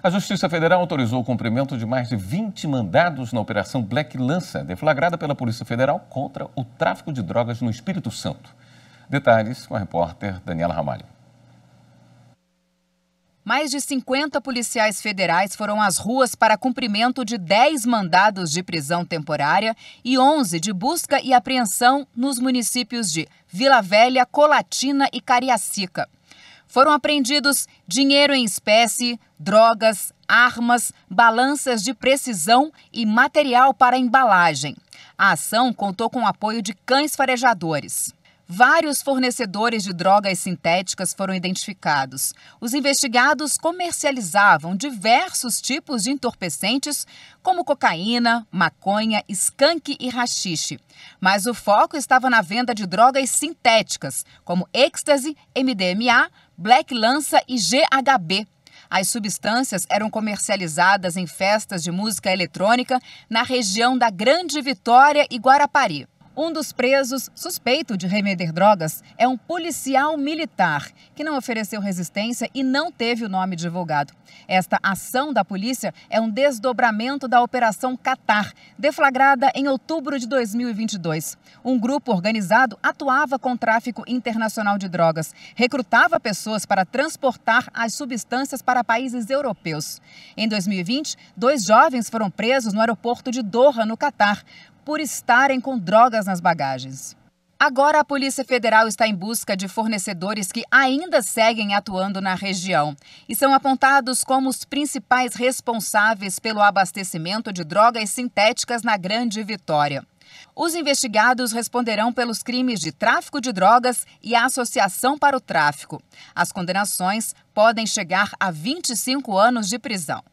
A Justiça Federal autorizou o cumprimento de mais de 20 mandados na Operação Black Lança, deflagrada pela Polícia Federal contra o tráfico de drogas no Espírito Santo. Detalhes com a repórter Daniela Ramalho. Mais de 50 policiais federais foram às ruas para cumprimento de 10 mandados de prisão temporária e 11 de busca e apreensão nos municípios de Vila Velha, Colatina e Cariacica. Foram apreendidos dinheiro em espécie, drogas, armas, balanças de precisão e material para embalagem. A ação contou com o apoio de cães farejadores. Vários fornecedores de drogas sintéticas foram identificados. Os investigados comercializavam diversos tipos de entorpecentes, como cocaína, maconha, skunk e rachixe. Mas o foco estava na venda de drogas sintéticas, como êxtase, MDMA, Black Lança e GHB. As substâncias eram comercializadas em festas de música eletrônica na região da Grande Vitória e Guarapari. Um dos presos, suspeito de remeder drogas, é um policial militar que não ofereceu resistência e não teve o nome divulgado. Esta ação da polícia é um desdobramento da Operação Catar, deflagrada em outubro de 2022. Um grupo organizado atuava com tráfico internacional de drogas, recrutava pessoas para transportar as substâncias para países europeus. Em 2020, dois jovens foram presos no aeroporto de Doha, no Catar, por estarem com drogas nas bagagens. Agora, a Polícia Federal está em busca de fornecedores que ainda seguem atuando na região e são apontados como os principais responsáveis pelo abastecimento de drogas sintéticas na Grande Vitória. Os investigados responderão pelos crimes de tráfico de drogas e associação para o tráfico. As condenações podem chegar a 25 anos de prisão.